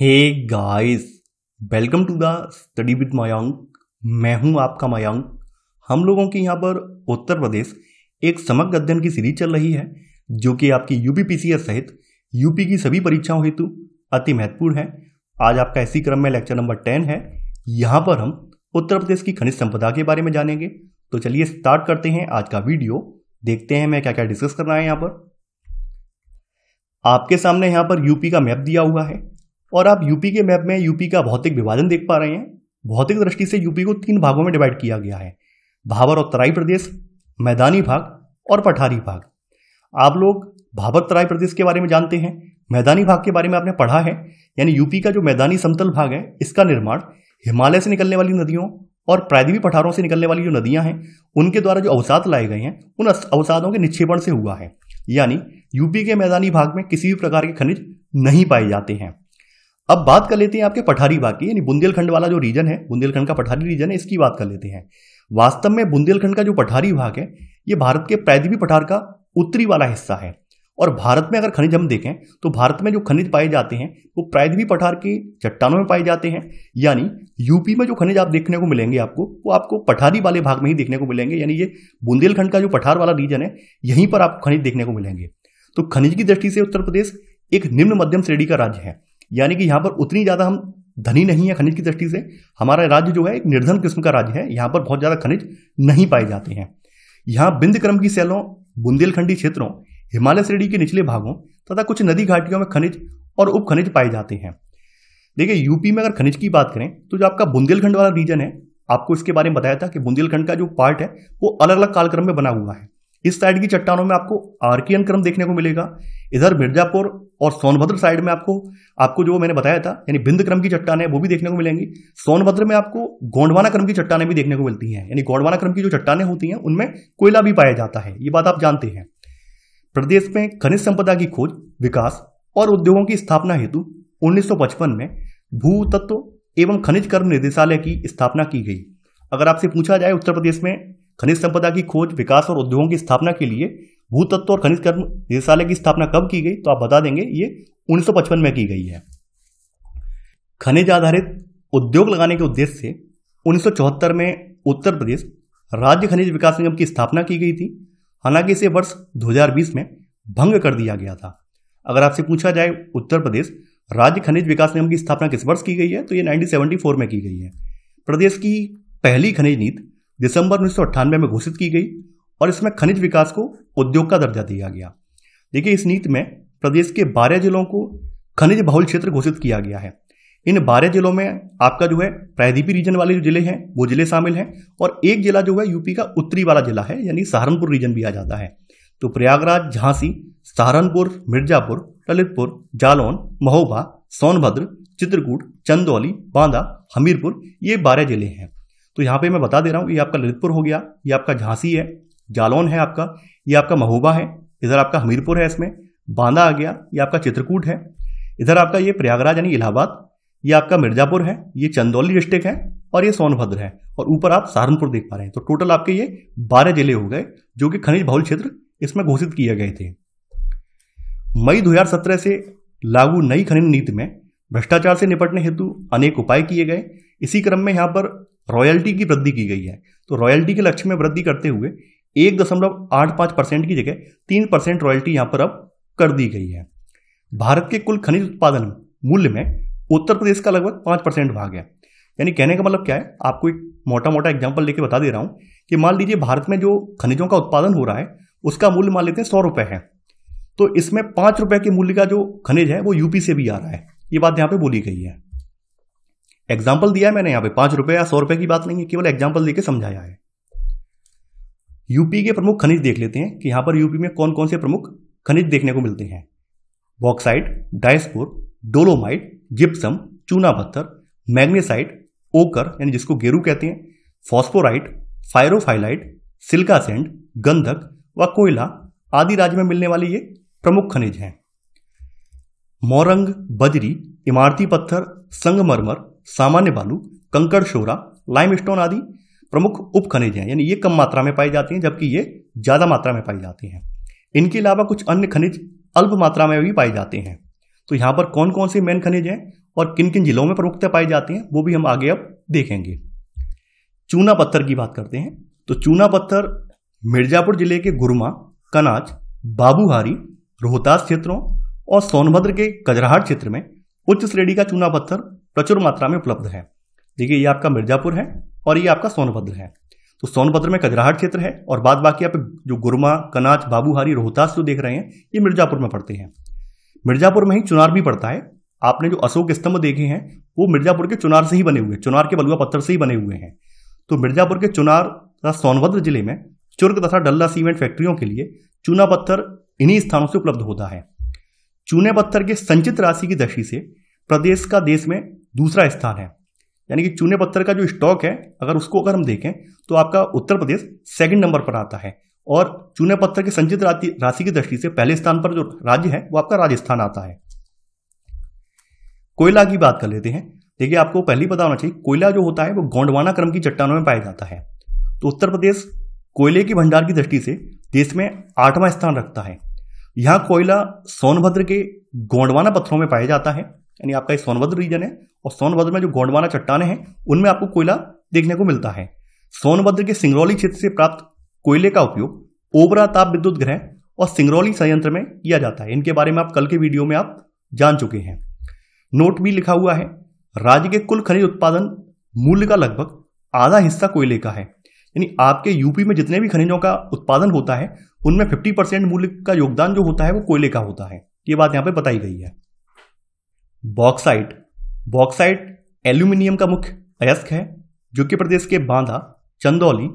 hey guys welcome to the study with Mayank मैं हूं आपका मायांग हम लोगों के यहाँ पर उत्तर प्रदेश एक समग्र अध्ययन की सीरीज चल रही है जो कि आपकी यूपीपीसीएस सहित यूपी की सभी परीक्षाओं हेतु अति महत्वपूर्ण है आज आपका इसी क्रम में लेक्चर नंबर टेन है यहाँ पर हम उत्तर प्रदेश की खनिज संपदा के बारे में जानेंगे तो चलिए स्टार्ट करते हैं आज का वीडियो देखते हैं मैं क्या क्या डिस्कस करना है यहाँ पर आपके सामने यहाँ पर यूपी का मैप दिया हुआ है और आप यूपी के मैप में यूपी का भौतिक विभाजन देख पा रहे हैं भौतिक दृष्टि से यूपी को तीन भागों में डिवाइड किया गया है भाबर और तराई प्रदेश मैदानी भाग और पठारी भाग आप लोग भाबर तराई प्रदेश के बारे में जानते हैं मैदानी भाग के बारे में आपने पढ़ा है यानी यूपी का जो मैदानी समतल भाग है इसका निर्माण हिमालय से निकलने वाली नदियों और प्रायद्वीपी पठारों से निकलने वाली जो नदियां हैं उनके द्वारा जो अवसाद लाए गए हैं उन अवसादों के निक्षेपण से हुआ है यानी यूपी के मैदानी भाग में किसी भी प्रकार के खनिज नहीं पाए जाते हैं अब बात कर लेते हैं आपके पठारी भाग की यानी बुंदेलखंड वाला जो रीजन है बुंदेलखंड का पठारी रीजन है इसकी बात कर लेते हैं वास्तव में बुंदेलखंड का जो पठारी भाग है ये भारत के पैदवी पठार का उत्तरी वाला हिस्सा है और भारत में अगर खनिज हम देखें तो भारत में जो खनिज पाए जाते हैं वो प्रायद्वीप पठार के चट्टानों में पाए जाते हैं यानी यूपी में जो खनिज आप देखने को मिलेंगे आपको वो आपको पठारी वाले भाग में ही देखने को मिलेंगे यानी ये बुंदेलखंड का जो पठार वाला रीजन है यहीं पर आपको खनिज देखने को मिलेंगे तो खनिज की दृष्टि से उत्तर प्रदेश एक निम्न मध्यम श्रेणी का राज्य है यानी कि यहाँ पर उतनी ज़्यादा हम धनी नहीं है खनिज की दृष्टि से हमारा राज्य जो है एक निर्धन किस्म का राज्य है यहाँ पर बहुत ज़्यादा खनिज नहीं पाए जाते हैं यहाँ बिंद क्रम की सैलों बुंदेलखंडी क्षेत्रों हिमालय श्रेणी के निचले भागों तथा कुछ नदी घाटियों में खनिज और उप खनिज पाए जाते हैं देखिए यूपी में अगर खनिज की बात करें तो जो आपका बुंदेलखंड वाला रीजन है आपको इसके बारे में बताया था कि बुंदेलखंड का जो पार्ट है वो अलग अलग कालक्रम में बना हुआ है इस साइड की चट्टानों में आपको आर्कियन क्रम देखने को मिलेगा इधर मिर्जापुर और सोनभद्र साइड में आपको आपको जो मैंने बताया था यानी बिंद क्रम की चट्टान है वो भी देखने को मिलेंगी सोनभद्र में आपको गोंडवाना क्रम की चट्टाने भी देखने को मिलती हैं यानी गोंडवाना क्रम की जो चट्टाने होती हैं उनमें कोयला भी पाया जाता है ये बात आप जानते हैं प्रदेश में खनिज संपदा की खोज विकास और उद्योगों की स्थापना हेतु उन्नीस में भू तत्व एवं खनिज कर्म निदेशालय की स्थापना की गई अगर आपसे पूछा जाए उत्तर प्रदेश में खनिज संपदा की खोज विकास और उद्योगों की स्थापना के लिए भूतत्व और खनिज कर्म निदेशालय की स्थापना कब की गई तो आप बता देंगे ये 1955 में की गई है खनिज आधारित उद्योग लगाने के उद्देश्य से उन्नीस में उत्तर प्रदेश राज्य खनिज विकास निगम की स्थापना की गई थी हालांकि इसे वर्ष 2020 में भंग कर दिया गया था अगर आपसे पूछा जाए उत्तर प्रदेश राज्य खनिज विकास निगम की स्थापना किस वर्ष की गई है तो ये 1974 में की गई है प्रदेश की पहली खनिज नीति दिसंबर उन्नीस में घोषित की गई और इसमें खनिज विकास को उद्योग का दर्जा दिया गया देखिए इस नीति में प्रदेश के बारह जिलों को खनिज बहुल क्षेत्र घोषित किया गया है इन बारह जिलों में आपका जो है प्रायद्वीपी रीजन वाले जो जिले हैं वो जिले शामिल हैं और एक जिला जो है यूपी का उत्तरी वाला जिला है यानी सहारनपुर रीजन भी आ जाता है तो प्रयागराज झांसी सहारनपुर मिर्जापुर ललितपुर जालौन महोबा सोनभद्र चित्रकूट चंदौली बांदा हमीरपुर ये बारह जिले हैं तो यहाँ पे मैं बता दे रहा हूँ ये आपका ललितपुर हो गया ये आपका झांसी है जालौन है आपका ये आपका महोबा है इधर आपका हमीरपुर है इसमें बांदा आ गया ये आपका चित्रकूट है इधर आपका ये प्रयागराज यानी इलाहाबाद ये आपका मिर्जापुर है ये चंदौली डिस्ट्रिक्ट है और ये सोनभद्र है और ऊपर आप सहारनपुर देख पा रहे हैं तो टोटल आपके ये बारह जिले हो गए जो कि खनिज बहुल क्षेत्र इसमें घोषित किए गए थे मई 2017 से लागू नई खनिज नीति में भ्रष्टाचार से निपटने हेतु अनेक उपाय किए गए इसी क्रम में यहाँ पर रॉयल्टी की वृद्धि की गई है तो रॉयल्टी के लक्ष्य में वृद्धि करते हुए एक दशमलव आठ पाँच परसेंट की जगह तीन परसेंट रॉयल्टी यहाँ पर अब कर दी गई है भारत के कुल खनिज उत्पादन मूल्य में उत्तर प्रदेश का लगभग पाँच परसेंट भाग है यानी कहने का मतलब क्या है आपको एक मोटा मोटा एग्जाम्पल लेके बता दे रहा हूँ कि मान लीजिए भारत में जो खनिजों का उत्पादन हो रहा है उसका मूल्य मान लेते हैं सौ रुपये है तो इसमें पाँच रुपये के मूल्य का जो खनिज है वो यूपी से भी आ रहा है ये बात यहाँ पे बोली गई है एग्जाम्पल दिया है मैंने यहां पे पांच रुपए या सौ रुपए की बात नहीं है केवल एग्जाम्पल देकर समझाया है यूपी के प्रमुख खनिज देख लेते हैं कि यहां पर यूपी में कौन कौन से प्रमुख खनिज देखने को मिलते हैं बॉक्साइट डायस्पोर डोलोमाइट जिप्सम चूना पत्थर मैग्नेसाइट ओकर यानी जिसको गेरू कहते हैं फॉस्फोराइट फायरोफाइलाइट सिल्का सेंड गंधक व कोयला आदि राज्य में मिलने वाले ये प्रमुख खनिज हैं मोरंग बजरी इमारती पत्थर संगमरमर सामान्य बालू कंकड़ शोरा स्टोन आदि प्रमुख उप खनिज हैं यानी ये कम मात्रा में पाई जाती हैं जबकि ये ज़्यादा मात्रा में पाई जाती हैं इनके अलावा कुछ अन्य खनिज अल्प मात्रा में भी पाए जाते हैं तो यहाँ पर कौन कौन से मेन खनिज हैं और किन किन जिलों में प्रमुखता पाई जाती हैं वो भी हम आगे अब देखेंगे चूना पत्थर की बात करते हैं तो चूना पत्थर मिर्जापुर जिले के गुरमा कनाच बाबूहारी रोहतास क्षेत्रों और सोनभद्र के कजराहाट क्षेत्र में उच्च श्रेणी का चूना पत्थर प्रचुर मात्रा में उपलब्ध है देखिए ये आपका मिर्जापुर है और ये आपका सोनभद्र है तो सोनभद्र में कजराहट क्षेत्र है और बाद बाकी आप जो गुरमा कनाच बाबूहारी रोहतास जो देख रहे हैं ये मिर्जापुर में पड़ते हैं मिर्जापुर में ही चुनार भी पड़ता है आपने जो अशोक स्तंभ देखे हैं वो मिर्जापुर के चुनार से ही बने हुए हैं चुनार के बलुआ पत्थर से ही बने हुए हैं तो मिर्जापुर के चुनार तथा सोनभद्र जिले में चुर्क तथा डल्ला सीमेंट फैक्ट्रियों के लिए चूना पत्थर इन्हीं स्थानों से उपलब्ध होता है चूने पत्थर के संचित राशि की दशि से प्रदेश का देश में दूसरा स्थान है यानी कि चूने पत्थर का जो स्टॉक है अगर उसको अगर हम देखें तो आपका उत्तर प्रदेश सेकंड नंबर पर आता है और चूने पत्थर की संचित राशि की दृष्टि से पहले स्थान पर जो राज्य है वो आपका राजस्थान आता है कोयला की बात कर लेते हैं देखिए आपको पहले ही पता होना चाहिए कोयला जो होता है वो गोंडवाना क्रम की चट्टानों में पाया जाता है तो उत्तर प्रदेश कोयले के भंडार की दृष्टि से देश में आठवां स्थान रखता है यहाँ कोयला सोनभद्र के गोंडवाना पत्थरों में पाया जाता है यानी आपका ये सोनभद्र रीजन है और सोनभद्र में जो गोंडवाना चट्टाने हैं उनमें आपको कोयला देखने को मिलता है सोनभद्र के सिंगरौली क्षेत्र से प्राप्त कोयले का उपयोग ओबरा ताप विद्युत ग्रह और सिंगरौली संयंत्र में किया जाता है इनके बारे में आप कल के वीडियो में आप जान चुके हैं नोट भी लिखा हुआ है राज्य के कुल खनिज उत्पादन मूल्य का लगभग आधा हिस्सा कोयले का है यानी आपके यूपी में जितने भी खनिजों का उत्पादन होता है उनमें 50 परसेंट मूल्य का योगदान जो होता है वो कोयले का होता है ये बात यहाँ पे बताई गई है बॉक्साइट बॉक्साइट एल्यूमिनियम का मुख्य अयस्क है जो कि प्रदेश के बांदा चंदौली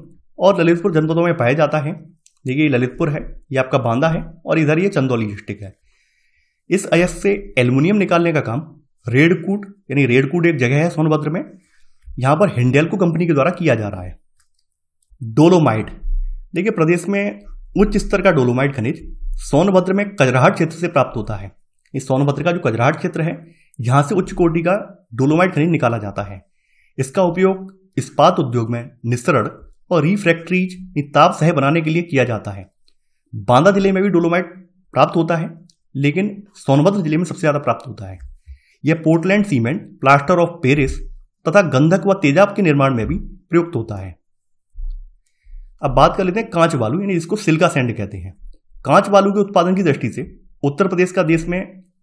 और ललितपुर जनपदों में पाया जाता है देखिए ललितपुर है ये आपका बांदा है और इधर ये चंदौली डिस्ट्रिक्ट है इस अयस्क से एल्यूमिनियम निकालने का काम रेडकूट यानी रेडकूट एक जगह है सोनभद्र में यहाँ पर हिंडेलको कंपनी के द्वारा किया जा रहा है डोलोमाइट देखिए प्रदेश में उच्च स्तर का डोलोमाइट खनिज सोनभद्र में कजराहट क्षेत्र से प्राप्त होता है इस सोनभद्र का जो कजराट क्षेत्र है यहाँ से उच्च कोटि का डोलोमाइट खनिज निकाला जाता है इसका उपयोग इस्पात उद्योग में निसरण और रिफ्रैक्ट्रीज ताप सह बनाने के लिए किया जाता है बांदा जिले में भी डोलोमाइट प्राप्त होता है लेकिन सोनभद्र जिले में सबसे ज़्यादा प्राप्त होता है यह Portland cement plaster of Paris तथा गंधक व तेजाब के निर्माण में भी प्रयुक्त होता है अब बात कर लेते हैं कांच बालू यानी जिसको सिल्का सैंड कहते हैं कांच बालू के उत्पादन की दृष्टि से उत्तर प्रदेश का देश में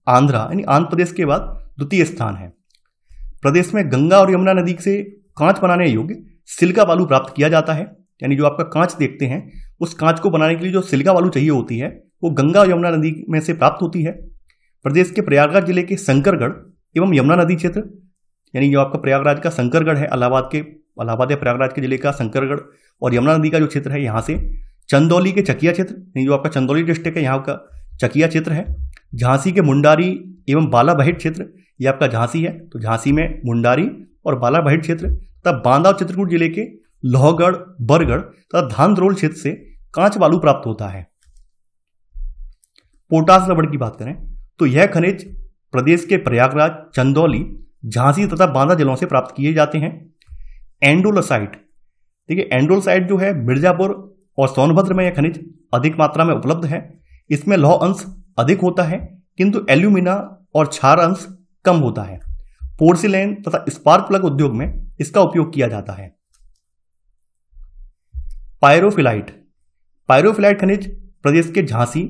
आंध्रा यानी आंध्र प्रदेश के बाद द्वितीय स्थान है प्रदेश में गंगा और यमुना नदी से कांच बनाने योग्य सिल्का बालू प्राप्त किया जाता है यानी जो आपका कांच देखते हैं उस कांच को बनाने के लिए जो सिल्का बालू चाहिए होती है वो गंगा और यमुना नदी में से प्राप्त होती है प्रदेश के प्रयागराज जिले के शंकरगढ़ एवं यमुना नदी क्षेत्र यानी जो आपका प्रयागराज का शंकरगढ़ है अलाहाबाद के अलाहाबाद या प्रयागराज के जिले का शंकरगढ़ और यमुना नदी का जो क्षेत्र है यहाँ से चंदौली के चकिया क्षेत्र यानी जो आपका चंदौली डिस्ट्रिक्ट है यहाँ का चकिया क्षेत्र है झांसी के मुंडारी एवं बालाबहिट क्षेत्र ये आपका झांसी है तो झांसी में मुंडारी और बालाबहिट क्षेत्र तथा बांदा चित्रकूट जिले के लोहगढ़ बरगढ़ तथा धानद्रोल क्षेत्र से कांच बालू प्राप्त होता है पोटास रबड़ की बात करें तो यह खनिज प्रदेश के प्रयागराज चंदौली झांसी तथा बांदा जिलों से प्राप्त किए जाते हैं एंडोलसाइट देखिए एंडोलोसाइट जो है मिर्जापुर और सोनभद्र में यह खनिज अधिक मात्रा में उपलब्ध है इसमें लौह अंश अधिक होता है किंतु एल्यूमिना और क्षार अंश कम होता है पोर्सिलेन तथा स्पार्क प्लग उद्योग में इसका उपयोग किया जाता है पायरोफिलाइट पायरोफिलाइट खनिज प्रदेश के झांसी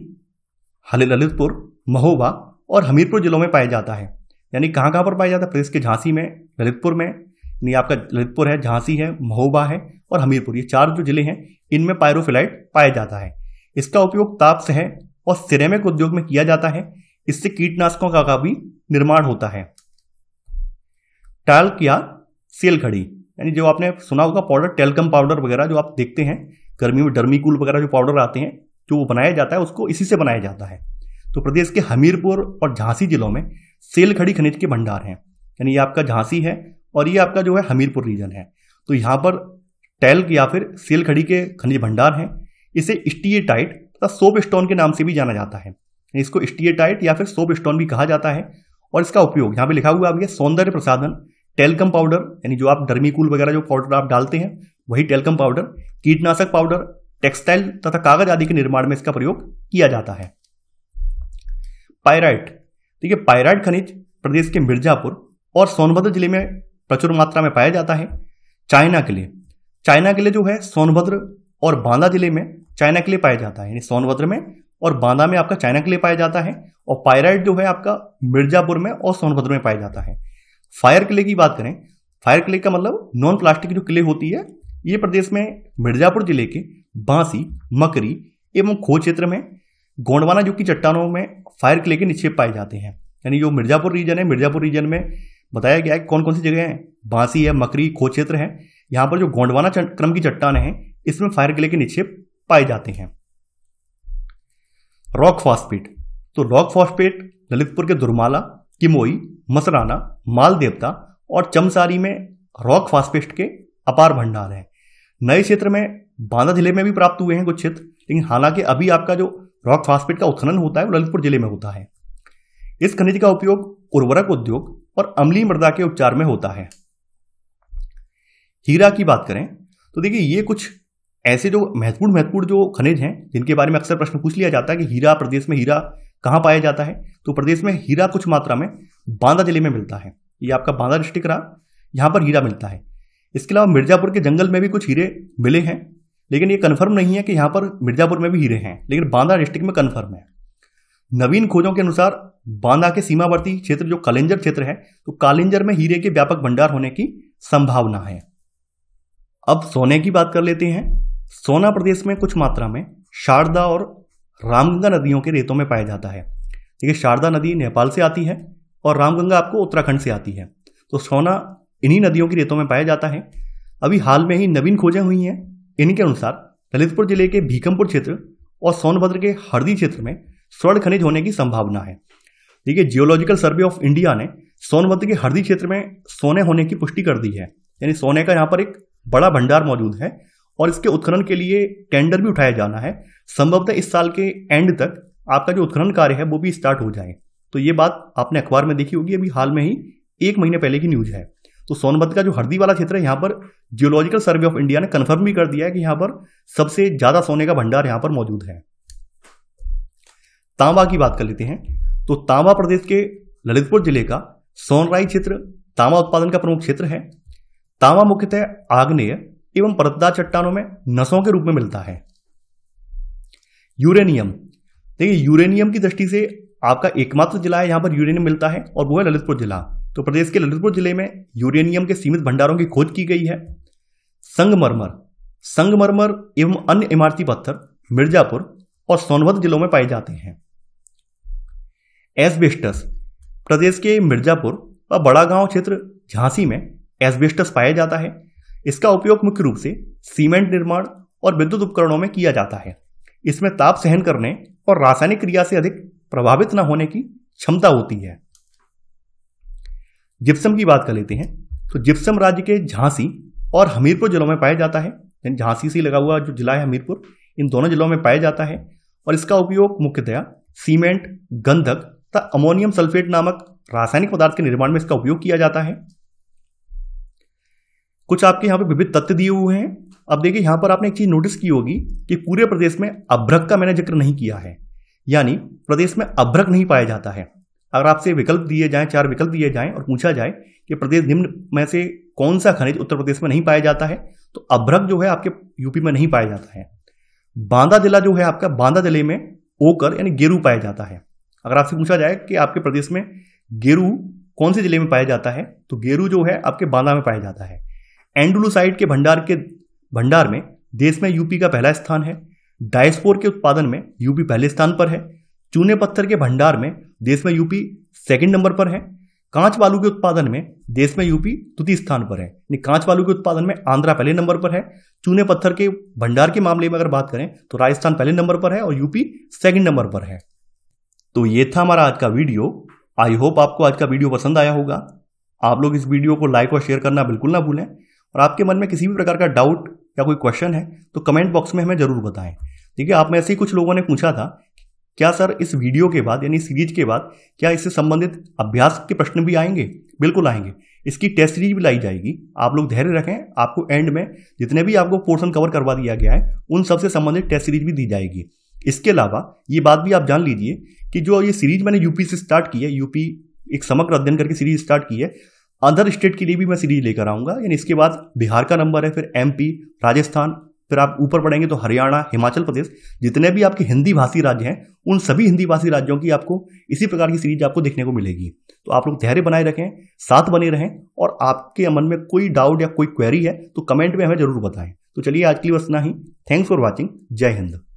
ललितपुर महोबा और हमीरपुर जिलों में पाया जाता है यानी कहां कहां पर पाया जाता है प्रदेश के झांसी में ललितपुर में यानी आपका ललितपुर है झांसी है महोबा है और हमीरपुर ये चार जो जिले हैं इनमें पायरोफिलाइट पाया जाता है इसका उपयोग ताप से है और सिरेमिक उद्योग में किया जाता है इससे कीटनाशकों का भी निर्माण होता है टैल्क या सेल घड़ी यानी जो आपने सुना होगा पाउडर टेलकम पाउडर वगैरह जो आप देखते हैं गर्मी में डर्मीकूल वगैरह जो पाउडर आते हैं जो वो बनाया जाता है उसको इसी से बनाया जाता है तो प्रदेश के हमीरपुर और झांसी जिलों में सेल खड़ी खनिज के भंडार हैं यानी ये आपका झांसी है और ये आपका जो है हमीरपुर रीजन है तो यहाँ पर टैल्क या फिर सेल खड़ी के खनिज भंडार हैं इसे टाइट सोप स्टोन के नाम से भी जाना जाता है इसको स्टीएटाइट या फिर सोप स्टोन भी कहा जाता है और इसका उपयोग यहाँ पे लिखा हुआ है सौंदर्य प्रसाधन टेलकम पाउडर यानी जो आप डर्मीकूल वगैरह जो पाउडर आप डालते हैं वही टेलकम पाउडर कीटनाशक पाउडर टेक्सटाइल तथा कागज आदि के निर्माण में इसका प्रयोग किया जाता है पायराइट देखिए पायराइट खनिज प्रदेश के मिर्जापुर और सोनभद्र जिले में प्रचुर मात्रा में पाया जाता है चाइना के लिए चाइना के लिए जो है सोनभद्र और बांदा जिले में चाइना के लिए पाया जाता है यानी सोनभद्र में और बांदा में आपका चाइना के लिए पाया जाता है और पायराइट जो है आपका मिर्जापुर में और सोनभद्र में पाया जाता है फायर किले की बात करें फायर किले का मतलब नॉन प्लास्टिक जो किले होती है ये प्रदेश में मिर्जापुर जिले के बांसी मकरी एवं खो क्षेत्र में गोंडवाना जो की चट्टानों में फायर किले के निक्षेप पाए जाते हैं यानी जो मिर्जापुर रीजन है मिर्जापुर रीजन में बताया गया है कौन कौन सी जगह है बांसी है मकरी खो क्षेत्र है यहाँ पर जो गोंडवाना क्रम की चट्टान है इसमें फायर किले के निक्षेप पाए जाते हैं रॉक फॉस्फेट तो रॉक फॉस्फेट ललितपुर के दुर्माला किमोई मसराना मालदेवता और चमसारी में रॉक फॉस्फेट के अपार भंडार हैं नए क्षेत्र में बांदा जिले में भी प्राप्त हुए हैं कुछ क्षेत्र लेकिन हालांकि अभी आपका जो रॉक फॉस्फेट का उत्खनन होता है वो ललितपुर जिले में होता है इस खनिज का उपयोग उर्वरक उद्योग और अम्लीय मृदा के उपचार में होता है हीरा की बात करें तो देखिए ये कुछ ऐसे जो महत्वपूर्ण महत्वपूर्ण जो खनिज हैं जिनके बारे में अक्सर प्रश्न पूछ लिया जाता है कि हीरा प्रदेश में हीरा कहाँ पाया जाता है तो प्रदेश में हीरा कुछ मात्रा में बांदा जिले में मिलता है ये आपका बांदा डिस्ट्रिक्ट रहा यहाँ पर हीरा मिलता है इसके अलावा मिर्ज़ापुर के जंगल में भी कुछ हीरे मिले हैं लेकिन ये कन्फर्म नहीं है कि यहाँ पर मिर्ज़ापुर में भी हीरे हैं लेकिन बांदा डिस्ट्रिक्ट में कन्फर्म है नवीन खोजों के अनुसार बांदा के सीमावर्ती क्षेत्र जो कालेंजर क्षेत्र है तो कालेंजर में हीरे के व्यापक भंडार होने की संभावना है अब सोने की बात कर लेते हैं सोना प्रदेश में कुछ मात्रा में शारदा और रामगंगा नदियों के रेतों में पाया जाता है देखिए शारदा नदी नेपाल से आती है और रामगंगा आपको उत्तराखंड से आती है तो सोना इन्हीं नदियों की रेतों में पाया जाता है अभी हाल में ही नवीन खोजें हुई हैं इनके अनुसार ललितपुर जिले के भीकमपुर क्षेत्र और सोनभद्र के हरदी क्षेत्र में स्वर्ण खनिज होने की संभावना है देखिए जियोलॉजिकल सर्वे ऑफ इंडिया ने सोनभद्र के हरदी क्षेत्र में सोने होने की पुष्टि कर दी है यानी सोने का यहाँ पर एक बड़ा भंडार मौजूद है और इसके उत्खनन के लिए टेंडर भी उठाया जाना है संभवतः इस साल के एंड तक आपका जो उत्खनन कार्य है वो भी स्टार्ट हो जाए तो ये बात आपने अखबार में देखी होगी अभी हाल में ही एक महीने पहले की न्यूज़ है तो सोनभद्र का जो हरदी वाला क्षेत्र है यहाँ पर जियोलॉजिकल सर्वे ऑफ इंडिया ने कन्फर्म भी कर दिया है कि यहाँ पर सबसे ज़्यादा सोने का भंडार यहाँ पर मौजूद है तांबा की बात कर लेते हैं तो तांबा प्रदेश के ललितपुर जिले का सोनराई क्षेत्र तांबा उत्पादन का प्रमुख क्षेत्र है तांबा मुख्यतः आग्नेय एवं परतदार चट्टानों में नसों के रूप में मिलता है यूरेनियम देखिए यूरेनियम की दृष्टि से आपका एकमात्र जिला है यहां पर यूरेनियम मिलता है और वो है ललितपुर जिला तो प्रदेश के ललितपुर जिले में यूरेनियम के सीमित भंडारों की खोज की गई है संगमरमर संगमरमर एवं अन्य इमारती पत्थर मिर्जापुर और सोनभद्र जिलों में पाए जाते हैं एसबेस्टस प्रदेश के मिर्जापुर और बड़ा गांव क्षेत्र झांसी में एसबेस्टस पाया जाता है इसका उपयोग मुख्य रूप से सीमेंट निर्माण और विद्युत उपकरणों में किया जाता है इसमें ताप सहन करने और रासायनिक क्रिया से अधिक प्रभावित न होने की क्षमता होती है जिप्सम की बात कर लेते हैं तो जिप्सम राज्य के झांसी और हमीरपुर जिलों में पाया जाता है झांसी से लगा हुआ जो जिला है हमीरपुर इन दोनों जिलों में पाया जाता है और इसका उपयोग मुख्यतया सीमेंट गंधक तथा अमोनियम सल्फेट नामक रासायनिक पदार्थ के निर्माण में इसका उपयोग किया जाता है कुछ आपके यहाँ पे विविध तथ्य दिए हुए हैं अब देखिए यहाँ पर आपने एक चीज़ नोटिस की होगी कि पूरे प्रदेश में अभ्रक का मैंने जिक्र नहीं किया है यानी प्रदेश में अभ्रक नहीं पाया जाता है अगर आपसे विकल्प दिए जाएं चार विकल्प दिए जाएं और पूछा जाए कि प्रदेश निम्न में से कौन सा खनिज उत्तर प्रदेश में नहीं पाया जाता है तो अभ्रक जो है आपके यूपी में नहीं पाया जाता है बांदा जिला जो है आपका बांदा जिले में ओकर यानी गेरू पाया जाता है अगर आपसे पूछा जाए कि आपके प्रदेश में गेरू कौन से जिले में पाया जाता है तो गेरू जो है आपके बांदा में पाया जाता है एंडुलोसाइड के भंडार के भंडार में देश में यूपी का पहला स्थान है डायस्पोर के उत्पादन में यूपी पहले स्थान पर है चूने पत्थर के भंडार में देश में यूपी सेकंड नंबर पर है कांच बालू के उत्पादन में देश में यूपी तृतीय स्थान पर है यानी कांच बालू के उत्पादन में आंध्रा पहले नंबर पर है चूने पत्थर के भंडार के मामले में अगर बात करें तो राजस्थान पहले नंबर पर है और यूपी सेकंड नंबर पर है तो ये था हमारा आज का वीडियो आई होप आपको आज का वीडियो पसंद आया होगा आप लोग इस वीडियो को लाइक और शेयर करना बिल्कुल ना भूलें और आपके मन में किसी भी प्रकार का डाउट या कोई क्वेश्चन है तो कमेंट बॉक्स में हमें ज़रूर बताएं ठीक है आप में ऐसे ही कुछ लोगों ने पूछा था क्या सर इस वीडियो के बाद यानी सीरीज के बाद क्या इससे संबंधित अभ्यास के प्रश्न भी आएंगे बिल्कुल आएंगे इसकी टेस्ट सीरीज भी लाई जाएगी आप लोग धैर्य रखें आपको एंड में जितने भी आपको पोर्शन कवर करवा दिया गया है उन सबसे संबंधित टेस्ट सीरीज भी दी जाएगी इसके अलावा ये बात भी आप जान लीजिए कि जो ये सीरीज मैंने यूपी से स्टार्ट की है यूपी एक समग्र अध्ययन करके सीरीज स्टार्ट की है अदर स्टेट के लिए भी मैं सीरीज लेकर आऊँगा यानी इसके बाद बिहार का नंबर है फिर एमपी राजस्थान फिर आप ऊपर पढ़ेंगे तो हरियाणा हिमाचल प्रदेश जितने भी आपके हिंदी भाषी राज्य हैं उन सभी हिंदी भाषी राज्यों की आपको इसी प्रकार की सीरीज आपको देखने को मिलेगी तो आप लोग धैर्य बनाए रखें साथ बने रहें और आपके मन में कोई डाउट या कोई क्वेरी है तो कमेंट में हमें जरूर बताएं तो चलिए आज के लिए बस ना ही थैंक्स फॉर वॉचिंग जय हिंद